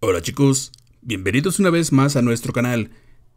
Hola chicos, bienvenidos una vez más a nuestro canal.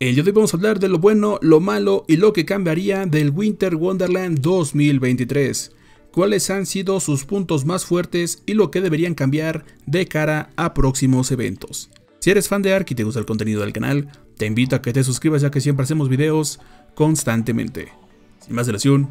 El día de hoy vamos a hablar de lo bueno, lo malo y lo que cambiaría del Winter Wonderland 2023. Cuáles han sido sus puntos más fuertes y lo que deberían cambiar de cara a próximos eventos. Si eres fan de Ark y te gusta el contenido del canal, te invito a que te suscribas ya que siempre hacemos videos constantemente. Sin más dilación,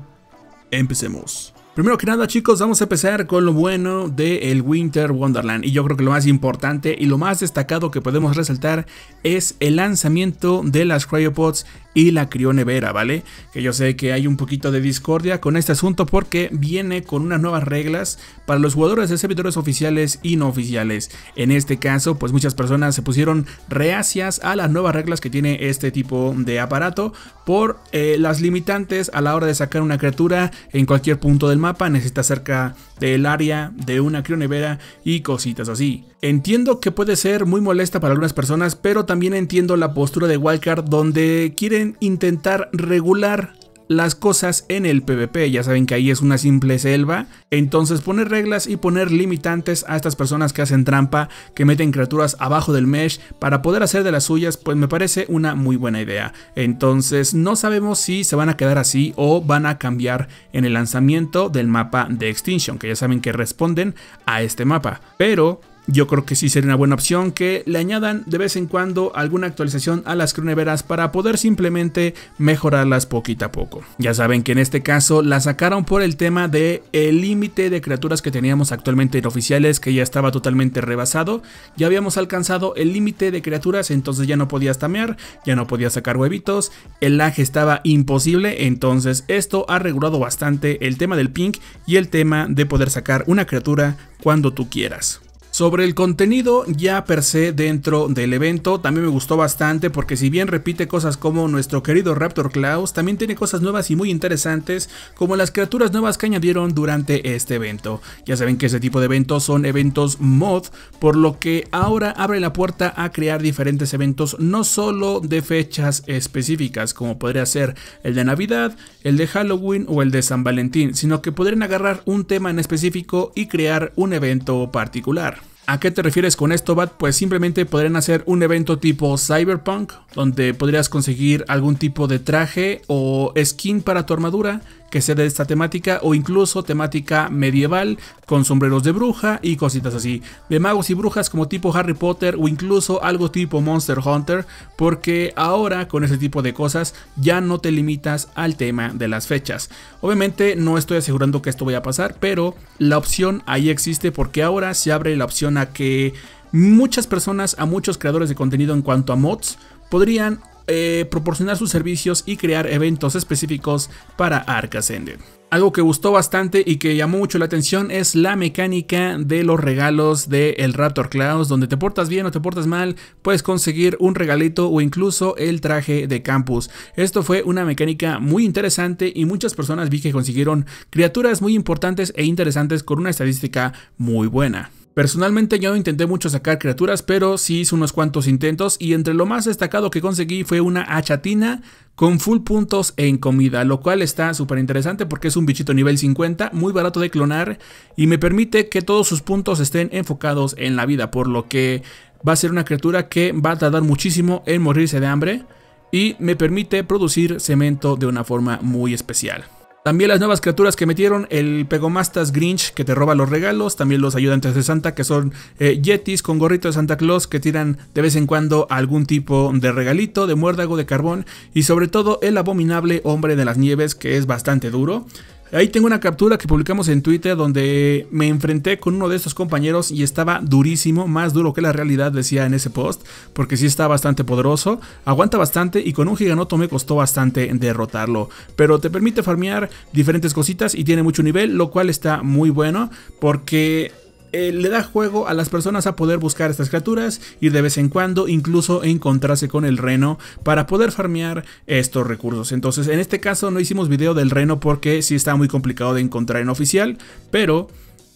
empecemos. Primero que nada chicos, vamos a empezar con lo bueno de el Winter Wonderland y yo creo que lo más importante y lo más destacado que podemos resaltar es el lanzamiento de las cryopods y la vera, ¿vale? Que yo sé que hay un poquito de discordia con este asunto porque viene con unas nuevas reglas para los jugadores de servidores oficiales y no oficiales. En este caso, pues muchas personas se pusieron reacias a las nuevas reglas que tiene este tipo de aparato por eh, las limitantes a la hora de sacar una criatura en cualquier punto del mapa. Necesita cerca del área de una vera. y cositas así. Entiendo que puede ser muy molesta para algunas personas, pero también entiendo la postura de Wildcard donde quieren intentar regular las cosas en el PvP. Ya saben que ahí es una simple selva. Entonces poner reglas y poner limitantes a estas personas que hacen trampa, que meten criaturas abajo del mesh para poder hacer de las suyas, pues me parece una muy buena idea. Entonces no sabemos si se van a quedar así o van a cambiar en el lanzamiento del mapa de Extinction, que ya saben que responden a este mapa. Pero yo creo que sí sería una buena opción que le añadan de vez en cuando alguna actualización a las croneveras para poder simplemente mejorarlas poquito a poco. Ya saben que en este caso la sacaron por el tema de el límite de criaturas que teníamos actualmente en oficiales que ya estaba totalmente rebasado. Ya habíamos alcanzado el límite de criaturas, entonces ya no podías tamear, ya no podías sacar huevitos, el laje estaba imposible, entonces esto ha regulado bastante el tema del pink y el tema de poder sacar una criatura cuando tú quieras. Sobre el contenido ya per se dentro del evento, también me gustó bastante porque si bien repite cosas como nuestro querido Raptor Klaus, también tiene cosas nuevas y muy interesantes como las criaturas nuevas que añadieron durante este evento. Ya saben que ese tipo de eventos son eventos mod, por lo que ahora abre la puerta a crear diferentes eventos no solo de fechas específicas como podría ser el de Navidad, el de Halloween o el de San Valentín, sino que podrían agarrar un tema en específico y crear un evento particular. ¿A qué te refieres con esto, Bat? Pues simplemente podrían hacer un evento tipo cyberpunk, donde podrías conseguir algún tipo de traje o skin para tu armadura que sea de esta temática o incluso temática medieval con sombreros de bruja y cositas así. De magos y brujas como tipo Harry Potter o incluso algo tipo Monster Hunter porque ahora con ese tipo de cosas ya no te limitas al tema de las fechas. Obviamente no estoy asegurando que esto vaya a pasar, pero la opción ahí existe porque ahora se abre la opción a que muchas personas, a muchos creadores de contenido en cuanto a mods, podrían eh, proporcionar sus servicios y crear eventos específicos para Ark Ascended. Algo que gustó bastante y que llamó mucho la atención es la mecánica de los regalos de el Raptor Klaus, donde te portas bien o te portas mal, puedes conseguir un regalito o incluso el traje de campus. Esto fue una mecánica muy interesante y muchas personas vi que consiguieron criaturas muy importantes e interesantes con una estadística muy buena. Personalmente yo no intenté mucho sacar criaturas, pero sí hice unos cuantos intentos y entre lo más destacado que conseguí fue una achatina con full puntos en comida, lo cual está súper interesante porque es un bichito nivel 50, muy barato de clonar y me permite que todos sus puntos estén enfocados en la vida, por lo que va a ser una criatura que va a tardar muchísimo en morirse de hambre y me permite producir cemento de una forma muy especial. También las nuevas criaturas que metieron, el Pegomastas Grinch que te roba los regalos, también los ayudantes de Santa que son eh, Yetis con gorrito de Santa Claus que tiran de vez en cuando algún tipo de regalito, de muérdago, de carbón y sobre todo el abominable hombre de las nieves que es bastante duro. Ahí tengo una captura que publicamos en Twitter donde me enfrenté con uno de estos compañeros y estaba durísimo, más duro que la realidad, decía en ese post, porque sí está bastante poderoso, aguanta bastante y con un giganoto me costó bastante derrotarlo. Pero te permite farmear diferentes cositas y tiene mucho nivel, lo cual está muy bueno porque eh, le da juego a las personas a poder buscar estas criaturas y de vez en cuando incluso encontrarse con el reno para poder farmear estos recursos. Entonces en este caso no hicimos video del reno porque sí está muy complicado de encontrar en oficial, pero...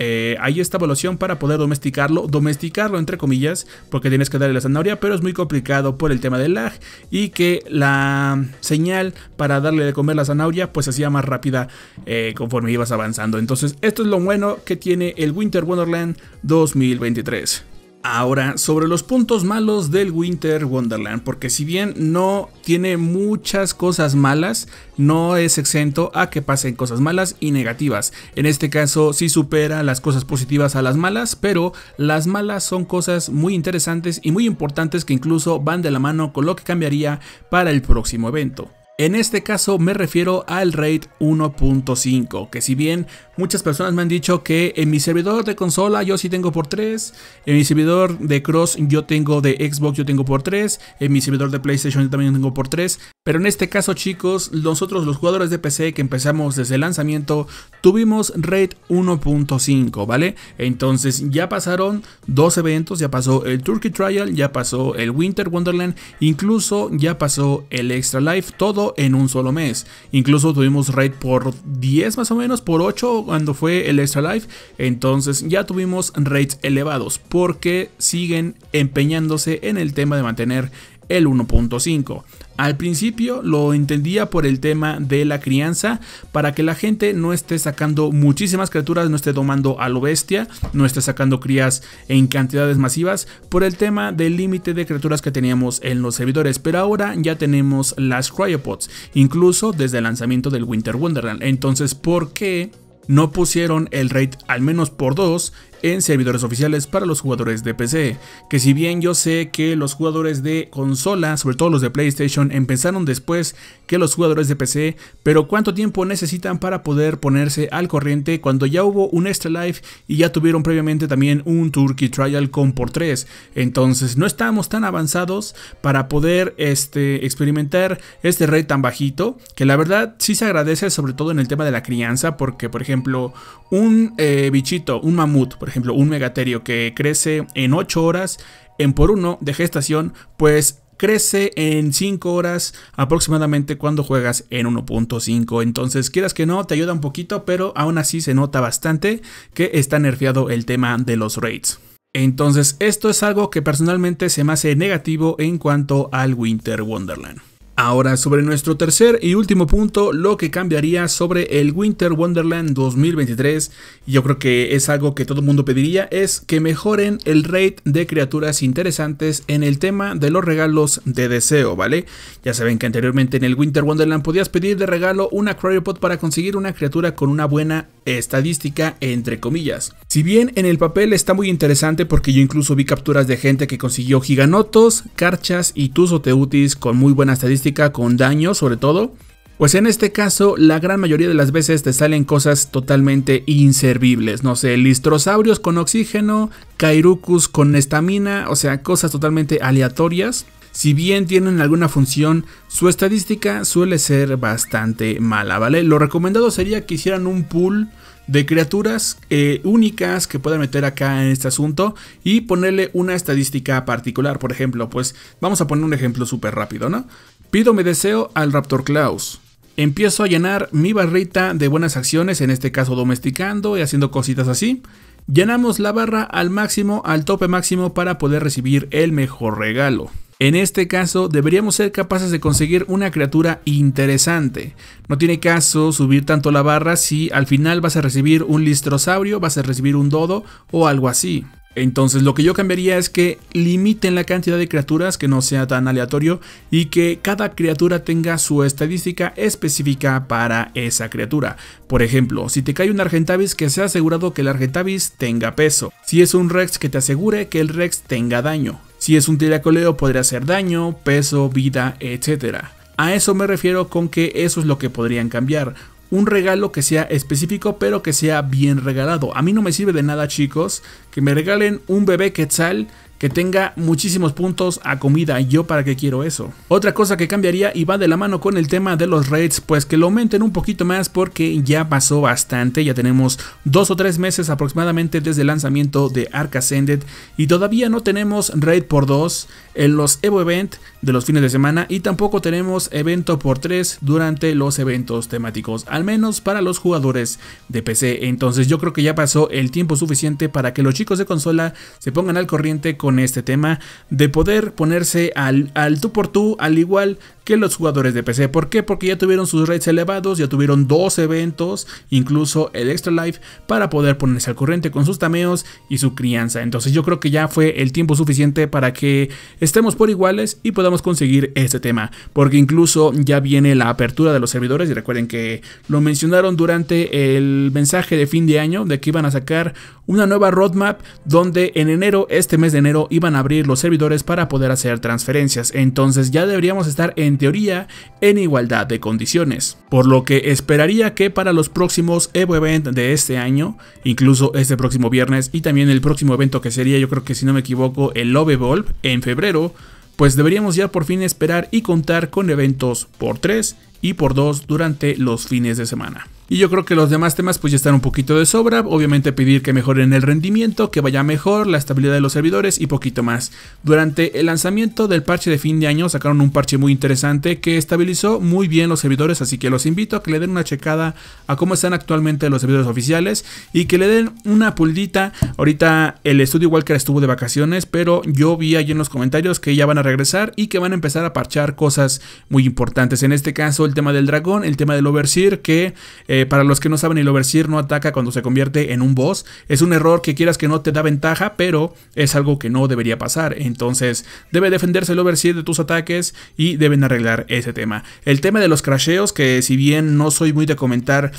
Eh, hay esta evaluación para poder domesticarlo, domesticarlo entre comillas, porque tienes que darle la zanahoria, pero es muy complicado por el tema del lag y que la señal para darle de comer la zanahoria pues hacía más rápida eh, conforme ibas avanzando. Entonces esto es lo bueno que tiene el Winter Wonderland 2023. Ahora, sobre los puntos malos del Winter Wonderland, porque si bien no tiene muchas cosas malas, no es exento a que pasen cosas malas y negativas. En este caso sí supera las cosas positivas a las malas, pero las malas son cosas muy interesantes y muy importantes que incluso van de la mano con lo que cambiaría para el próximo evento. En este caso me refiero al RAID 1.5, que si bien muchas personas me han dicho que en mi servidor de consola yo sí tengo por 3, en mi servidor de Cross yo tengo de Xbox yo tengo por 3, en mi servidor de PlayStation yo también tengo por 3, pero en este caso chicos, nosotros los jugadores de PC que empezamos desde el lanzamiento tuvimos Raid 1.5, ¿vale? Entonces ya pasaron dos eventos, ya pasó el Turkey Trial, ya pasó el Winter Wonderland, incluso ya pasó el Extra Life, todo en un solo mes. Incluso tuvimos Raid por 10 más o menos, por 8 cuando fue el Extra Life, entonces ya tuvimos Raids elevados porque siguen empeñándose en el tema de mantener el 1.5. Al principio lo entendía por el tema de la crianza, para que la gente no esté sacando muchísimas criaturas, no esté tomando a lo bestia, no esté sacando crías en cantidades masivas, por el tema del límite de criaturas que teníamos en los servidores. Pero ahora ya tenemos las cryopods, incluso desde el lanzamiento del Winter Wonderland. Entonces, ¿por qué no pusieron el raid al menos por dos en servidores oficiales para los jugadores de PC. Que si bien yo sé que los jugadores de consola, sobre todo los de PlayStation, empezaron después que los jugadores de PC, pero ¿cuánto tiempo necesitan para poder ponerse al corriente cuando ya hubo un Extra Life y ya tuvieron previamente también un Turkey Trial con por 3? Entonces no estamos tan avanzados para poder este, experimentar este rate tan bajito, que la verdad sí se agradece sobre todo en el tema de la crianza, porque por ejemplo un eh, bichito, un mamut, por por ejemplo, un megaterio que crece en 8 horas en por 1 de gestación, pues crece en 5 horas aproximadamente cuando juegas en 1.5. Entonces, quieras que no, te ayuda un poquito, pero aún así se nota bastante que está nerfeado el tema de los raids. Entonces, esto es algo que personalmente se me hace negativo en cuanto al Winter Wonderland. Ahora sobre nuestro tercer y último punto, lo que cambiaría sobre el Winter Wonderland 2023, yo creo que es algo que todo el mundo pediría, es que mejoren el rate de criaturas interesantes en el tema de los regalos de deseo, ¿vale? Ya saben que anteriormente en el Winter Wonderland podías pedir de regalo una Cryopod para conseguir una criatura con una buena estadística entre comillas. Si bien en el papel está muy interesante porque yo incluso vi capturas de gente que consiguió giganotos, carchas y tusoteutis con muy buena estadística, con daño sobre todo, pues en este caso, la gran mayoría de las veces te salen cosas totalmente inservibles. No sé, listrosaurios con oxígeno, Kairukus con estamina, o sea, cosas totalmente aleatorias si bien tienen alguna función, su estadística suele ser bastante mala, ¿vale? Lo recomendado sería que hicieran un pool de criaturas eh, únicas que puedan meter acá en este asunto y ponerle una estadística particular. Por ejemplo, pues vamos a poner un ejemplo súper rápido, ¿no? Pido mi deseo al Raptor Klaus. Empiezo a llenar mi barrita de buenas acciones, en este caso domesticando y haciendo cositas así. Llenamos la barra al máximo, al tope máximo para poder recibir el mejor regalo. En este caso, deberíamos ser capaces de conseguir una criatura interesante. No tiene caso subir tanto la barra si al final vas a recibir un listrosaurio, vas a recibir un dodo o algo así. Entonces lo que yo cambiaría es que limiten la cantidad de criaturas, que no sea tan aleatorio y que cada criatura tenga su estadística específica para esa criatura. Por ejemplo, si te cae un Argentavis que sea asegurado que el Argentavis tenga peso. Si es un Rex que te asegure que el Rex tenga daño. Si es un tiracoleo podría hacer daño, peso, vida, etc. A eso me refiero con que eso es lo que podrían cambiar. Un regalo que sea específico pero que sea bien regalado. A mí no me sirve de nada chicos que me regalen un bebé quetzal que tenga muchísimos puntos a comida. ¿Yo para qué quiero eso? Otra cosa que cambiaría y va de la mano con el tema de los raids, pues que lo aumenten un poquito más porque ya pasó bastante. Ya tenemos dos o tres meses aproximadamente desde el lanzamiento de Ark Ascended y todavía no tenemos raid por dos en los Evo Event de los fines de semana y tampoco tenemos evento por tres durante los eventos temáticos, al menos para los jugadores de PC. Entonces yo creo que ya pasó el tiempo suficiente para que los chicos de consola se pongan al corriente con con este tema de poder ponerse al, al tú por tú, al igual que los jugadores de PC. ¿Por qué? Porque ya tuvieron sus rates elevados, ya tuvieron dos eventos, incluso el Extra Life, para poder ponerse al corriente con sus tameos y su crianza. Entonces yo creo que ya fue el tiempo suficiente para que estemos por iguales y podamos conseguir este tema. Porque incluso ya viene la apertura de los servidores y recuerden que lo mencionaron durante el mensaje de fin de año de que iban a sacar una nueva roadmap donde en enero, este mes de enero, iban a abrir los servidores para poder hacer transferencias. Entonces ya deberíamos estar en teoría, en igualdad de condiciones. Por lo que esperaría que para los próximos Evo Event de este año, incluso este próximo viernes y también el próximo evento que sería, yo creo que si no me equivoco, el Love Evolve en febrero, pues deberíamos ya por fin esperar y contar con eventos por 3 y por 2 durante los fines de semana. Y yo creo que los demás temas pues ya están un poquito de sobra. Obviamente pedir que mejoren el rendimiento, que vaya mejor, la estabilidad de los servidores y poquito más. Durante el lanzamiento del parche de fin de año sacaron un parche muy interesante que estabilizó muy bien los servidores, así que los invito a que le den una checada a cómo están actualmente los servidores oficiales y que le den una puldita. Ahorita el estudio Walker estuvo de vacaciones, pero yo vi ahí en los comentarios que ya van a regresar y que van a empezar a parchar cosas muy importantes. En este caso el tema del dragón, el tema del overseer que... Eh, eh, para los que no saben, el overseer no ataca cuando se convierte en un boss. Es un error que quieras que no te da ventaja, pero es algo que no debería pasar. Entonces, debe defenderse el overseer de tus ataques y deben arreglar ese tema. El tema de los crasheos, que si bien no soy muy de comentar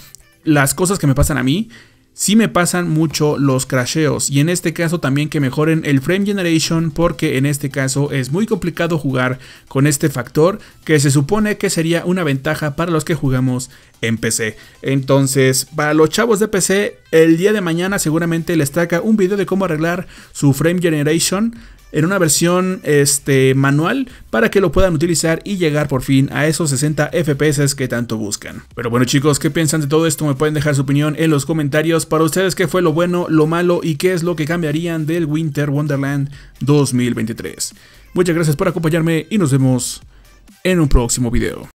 las cosas que me pasan a mí, sí me pasan mucho los crasheos y en este caso también que mejoren el frame generation porque en este caso es muy complicado jugar con este factor que se supone que sería una ventaja para los que jugamos en PC. Entonces, para los chavos de PC, el día de mañana seguramente les traga un video de cómo arreglar su frame generation en una versión este, manual para que lo puedan utilizar y llegar por fin a esos 60 FPS que tanto buscan. Pero bueno chicos, ¿qué piensan de todo esto? Me pueden dejar su opinión en los comentarios. Para ustedes, ¿qué fue lo bueno, lo malo y qué es lo que cambiarían del Winter Wonderland 2023? Muchas gracias por acompañarme y nos vemos en un próximo video.